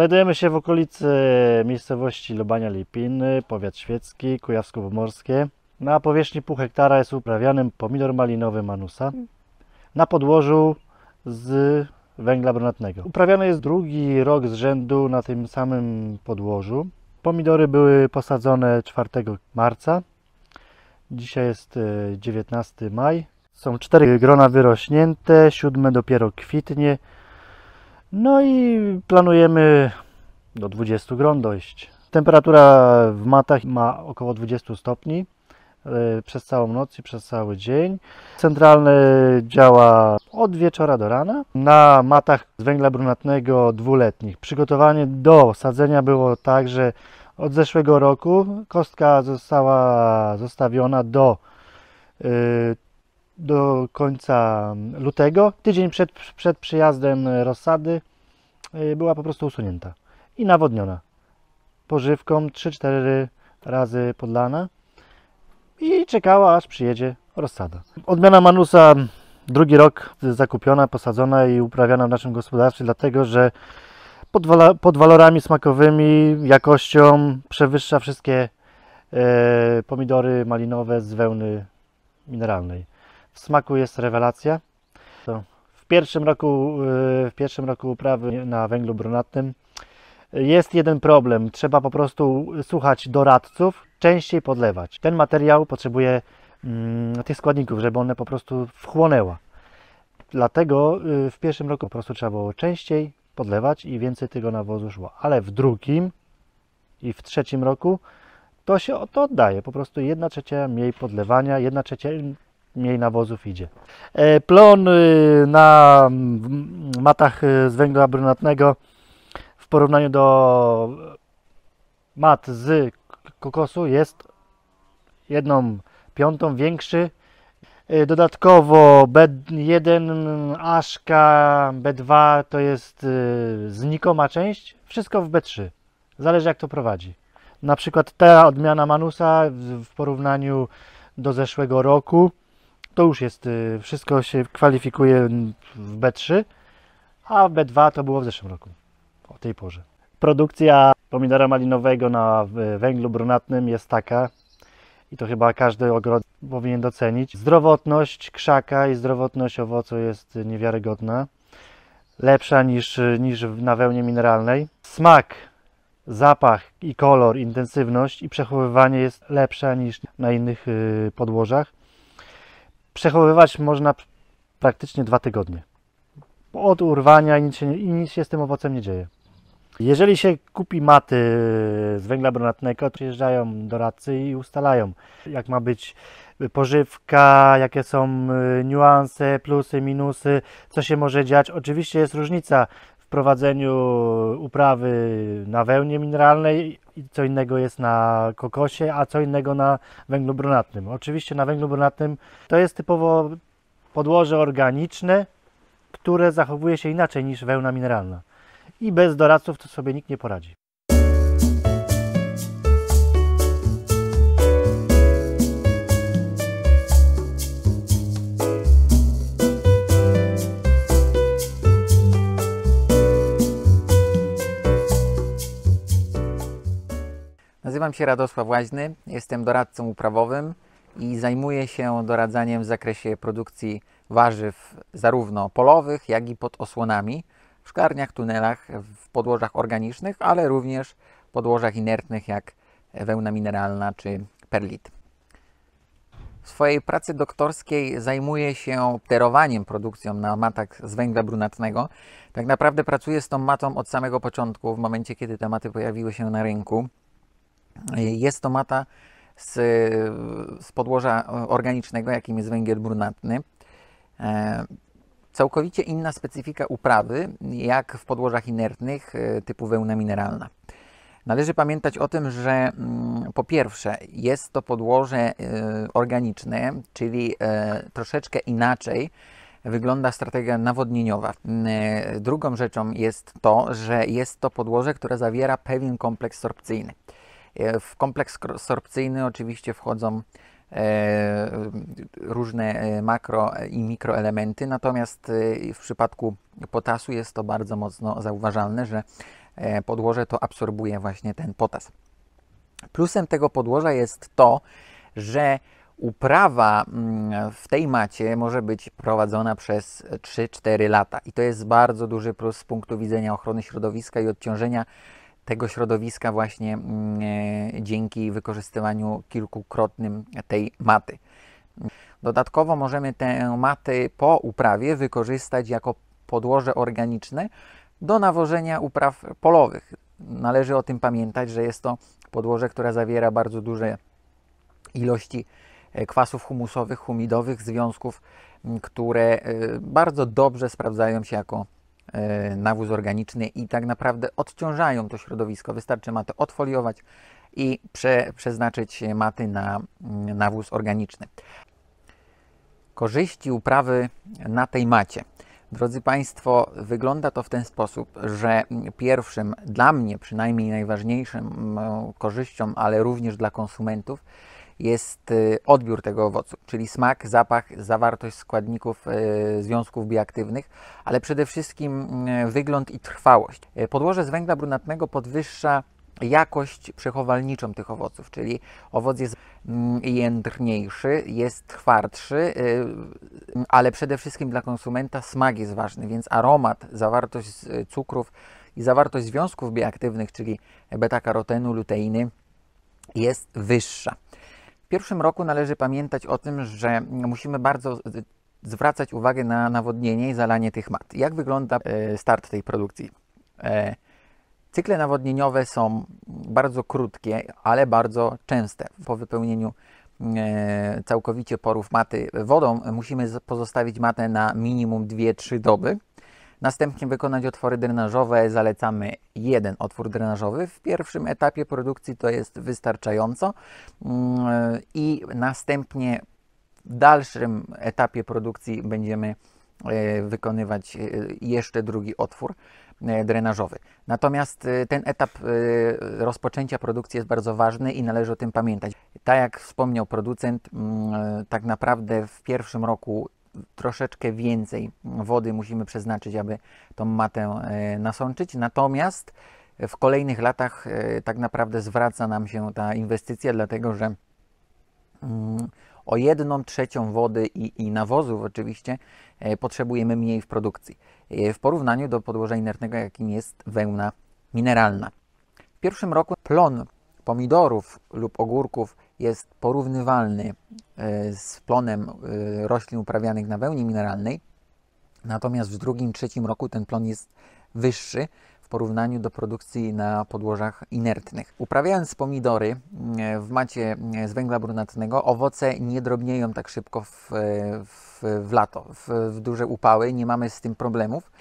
Znajdujemy się w okolicy miejscowości Lubania Lipiny, powiat świecki, kujawsko-pomorskie. Na powierzchni pół hektara jest uprawiany pomidor malinowy manusa mm. na podłożu z węgla brunatnego. Uprawiany jest drugi rok z rzędu na tym samym podłożu. Pomidory były posadzone 4 marca. Dzisiaj jest 19 e, maj. Są cztery grona wyrośnięte, siódme dopiero kwitnie. No i planujemy do 20 gron dojść. Temperatura w matach ma około 20 stopni e, przez całą noc i przez cały dzień. Centralny działa od wieczora do rana. Na matach z węgla brunatnego dwuletnich. Przygotowanie do sadzenia było tak, że od zeszłego roku kostka została zostawiona do e, do końca lutego, tydzień przed, przed przyjazdem rozsady, y, była po prostu usunięta i nawodniona pożywką 3-4 razy podlana i czekała aż przyjedzie rozsada. Odmiana manusa drugi rok zakupiona, posadzona i uprawiana w naszym gospodarstwie, dlatego że pod, pod walorami smakowymi, jakością przewyższa wszystkie e, pomidory malinowe z wełny mineralnej. W smaku jest rewelacja. W pierwszym roku, y, w pierwszym roku uprawy na węglu brunatnym y, jest jeden problem. Trzeba po prostu słuchać doradców, częściej podlewać. Ten materiał potrzebuje mm, tych składników, żeby one po prostu wchłonęła. Dlatego y, w pierwszym roku po prostu trzeba było częściej podlewać i więcej tego nawozu szło. Ale w drugim i w trzecim roku to się to oddaje. Po prostu jedna trzecia mniej podlewania, jedna trzecia mniej nawozów idzie. E, plon y, na matach y, z węgla brunatnego w porównaniu do mat z kokosu jest jedną piątą większy. E, dodatkowo B1, Aszka, B2 to jest y, znikoma część. Wszystko w B3. Zależy jak to prowadzi. Na przykład ta odmiana Manusa w porównaniu do zeszłego roku to już jest, y, wszystko się kwalifikuje w B3, a w B2 to było w zeszłym roku, o tej porze. Produkcja pomidora malinowego na węglu brunatnym jest taka, i to chyba każdy ogród powinien docenić. Zdrowotność krzaka i zdrowotność owocu jest niewiarygodna. Lepsza niż, niż na wełnie mineralnej. Smak, zapach i kolor, intensywność i przechowywanie jest lepsza niż na innych y, podłożach przechowywać można praktycznie dwa tygodnie. Od urwania i nic się, i nic się z tym owocem nie dzieje. Jeżeli się kupi maty z węgla brunatnego, przyjeżdżają doradcy i ustalają, jak ma być pożywka, jakie są y, niuanse, plusy, minusy, co się może dziać. Oczywiście jest różnica w prowadzeniu uprawy na wełnie mineralnej co innego jest na kokosie, a co innego na węglu brunatnym. Oczywiście na węglu brunatnym to jest typowo podłoże organiczne, które zachowuje się inaczej niż wełna mineralna. I bez doradców to sobie nikt nie poradzi. Nazywam się Radosław Łaźny, jestem doradcą uprawowym i zajmuję się doradzaniem w zakresie produkcji warzyw zarówno polowych, jak i pod osłonami, w szklarniach, tunelach, w podłożach organicznych, ale również w podłożach inertnych jak wełna mineralna czy perlit. W swojej pracy doktorskiej zajmuję się terowaniem produkcją na matach z węgla brunatnego. Tak naprawdę pracuję z tą matą od samego początku, w momencie kiedy te maty pojawiły się na rynku. Jest to mata z, z podłoża organicznego, jakim jest węgiel brunatny. E, całkowicie inna specyfika uprawy, jak w podłożach inertnych e, typu wełna mineralna. Należy pamiętać o tym, że mm, po pierwsze jest to podłoże e, organiczne, czyli troszeczkę inaczej wygląda strategia nawodnieniowa. Drugą rzeczą jest to, że jest to podłoże, które zawiera pewien kompleks sorpcyjny. E, w kompleks sorpcyjny oczywiście wchodzą e, różne e, makro i mikroelementy, natomiast w przypadku potasu jest to bardzo mocno zauważalne, że podłoże to absorbuje właśnie ten potas. Plusem tego podłoża jest to, że uprawa mm, w tej macie może być prowadzona przez 3-4 lata i to jest bardzo duży plus z punktu widzenia ochrony środowiska i odciążenia tego środowiska właśnie mm, e, dzięki wykorzystywaniu kilkukrotnym tej maty. Dodatkowo możemy tę matę po uprawie wykorzystać jako podłoże organiczne do nawożenia upraw polowych. Należy o tym pamiętać, że jest to podłoże, które zawiera bardzo duże ilości e, kwasów humusowych, humidowych, związków, które e, bardzo dobrze sprawdzają się jako E, nawóz organiczny i tak naprawdę odciążają to środowisko. Wystarczy matę odfoliować i prze, przeznaczyć maty na mm, nawóz organiczny. Korzyści uprawy na tej macie. Drodzy Państwo, wygląda to w ten sposób, że pierwszym, dla mnie przynajmniej najważniejszym mm, korzyścią, ale również dla konsumentów, jest y, odbiór tego owocu, czyli smak, zapach, zawartość składników y, związków bioaktywnych, ale przede wszystkim y, wygląd i trwałość. Podłoże z węgla brunatnego podwyższa jakość przechowalniczą tych owoców, czyli owoc jest mm, jędrniejszy, jest twardszy, ale przede wszystkim dla konsumenta smak jest ważny, więc aromat, zawartość cukrów i zawartość związków bioaktywnych, czyli beta-karotenu, luteiny jest wyższa pierwszym roku należy pamiętać o tym, że musimy bardzo zwracać uwagę na nawodnienie i zalanie tych mat. Jak wygląda e, start tej produkcji? E, cykle nawodnieniowe są bardzo krótkie, ale bardzo częste. Po wypełnieniu e, całkowicie porów maty wodą musimy pozostawić matę na minimum 2-3 doby. Następnie wykonać otwory drenażowe. Zalecamy jeden otwór drenażowy. W pierwszym etapie produkcji to jest wystarczająco mm, i następnie w dalszym etapie produkcji będziemy e, wykonywać e, jeszcze drugi otwór e, drenażowy. Natomiast ten etap rozpoczęcia produkcji jest bardzo ważny i należy o tym pamiętać. Tak jak wspomniał producent, mm, tak naprawdę w pierwszym roku troszeczkę więcej wody musimy przeznaczyć, aby tą matę e, nasączyć. Natomiast w kolejnych latach e, tak naprawdę zwraca nam się ta inwestycja, dlatego że mm, o jedną trzecią wody i, i nawozów oczywiście e, potrzebujemy mniej w produkcji w porównaniu do podłoża inertnego, jakim jest wełna mineralna. W pierwszym roku plon pomidorów lub ogórków jest porównywalny e, z plonem e, roślin uprawianych na wełni mineralnej, natomiast w drugim, trzecim roku ten plon jest wyższy w porównaniu do produkcji na podłożach inertnych. Uprawiając pomidory e, w macie z węgla brunatnego, owoce nie drobnieją tak szybko w, w, w lato, w, w duże upały, nie mamy z tym problemów.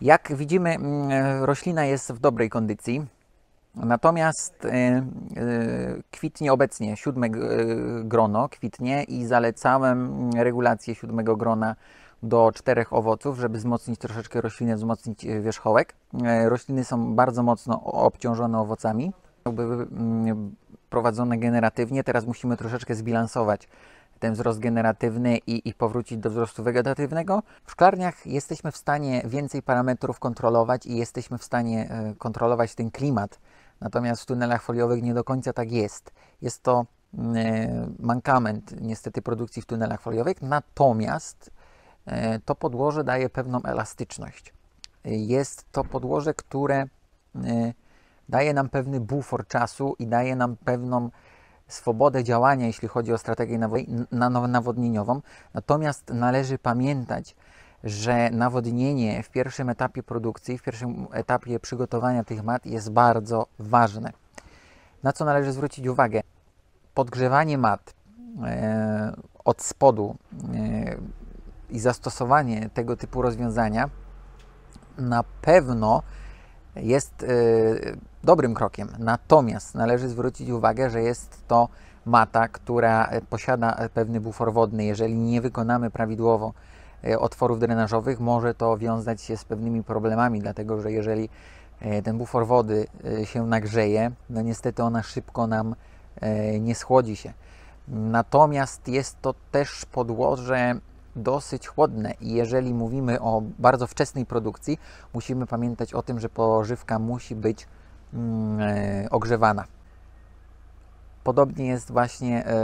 Jak widzimy, mm, roślina jest w dobrej kondycji, Natomiast y, y, kwitnie obecnie siódme y, grono, kwitnie i zalecałem regulację siódmego grona do czterech owoców, żeby wzmocnić troszeczkę roślinę, wzmocnić wierzchołek. Rośliny są bardzo mocno obciążone owocami. Były prowadzone generatywnie, teraz musimy troszeczkę zbilansować ten wzrost generatywny i, i powrócić do wzrostu wegetatywnego. W szklarniach jesteśmy w stanie więcej parametrów kontrolować i jesteśmy w stanie kontrolować ten klimat Natomiast w tunelach foliowych nie do końca tak jest. Jest to mm, e, mankament niestety produkcji w tunelach foliowych, natomiast e, to podłoże daje pewną elastyczność. Jest to podłoże, które e, daje nam pewny bufor czasu i daje nam pewną swobodę działania, jeśli chodzi o strategię nawodnieniową. Natomiast należy pamiętać, że nawodnienie w pierwszym etapie produkcji, w pierwszym etapie przygotowania tych mat jest bardzo ważne. Na co należy zwrócić uwagę? Podgrzewanie mat e, od spodu e, i zastosowanie tego typu rozwiązania na pewno jest e, dobrym krokiem. Natomiast należy zwrócić uwagę, że jest to mata, która posiada pewny bufor wodny. Jeżeli nie wykonamy prawidłowo E, otworów drenażowych może to wiązać się z pewnymi problemami, dlatego że jeżeli e, ten bufor wody e, się nagrzeje, no niestety ona szybko nam nie schłodzi się. Natomiast jest to też podłoże dosyć chłodne i jeżeli mówimy o bardzo wczesnej produkcji, musimy pamiętać o tym, że pożywka musi być mm, ogrzewana. Podobnie jest właśnie e,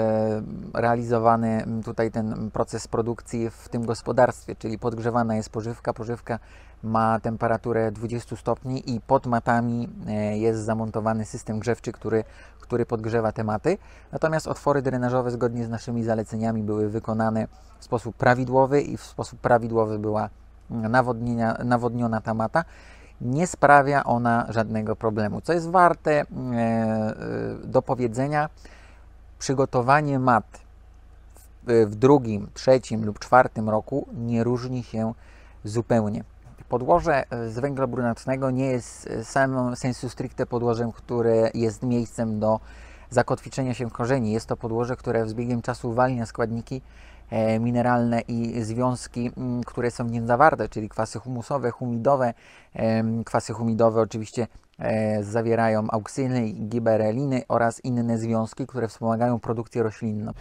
realizowany tutaj ten proces produkcji w tym gospodarstwie, czyli podgrzewana jest pożywka. Pożywka ma temperaturę 20 stopni i pod matami e, jest zamontowany system grzewczy, który, który podgrzewa te maty. Natomiast otwory drenażowe zgodnie z naszymi zaleceniami były wykonane w sposób prawidłowy i w sposób prawidłowy była mm, nawodnienia, nawodniona ta mata nie sprawia ona żadnego problemu. Co jest warte e, e, do powiedzenia, przygotowanie mat w drugim, trzecim lub czwartym roku nie różni się zupełnie. Podłoże e, z węgla brunatnego nie jest samym sensu stricte podłożem, które jest miejscem do zakotwiczenia się korzeni. Jest to podłoże, które z biegiem czasu uwalnia składniki E, mineralne i związki, które są w nim zawarte, czyli kwasy humusowe, humidowe. E, kwasy humidowe oczywiście e, zawierają auksyny i gibereliny oraz inne związki, które wspomagają produkcję roślinną.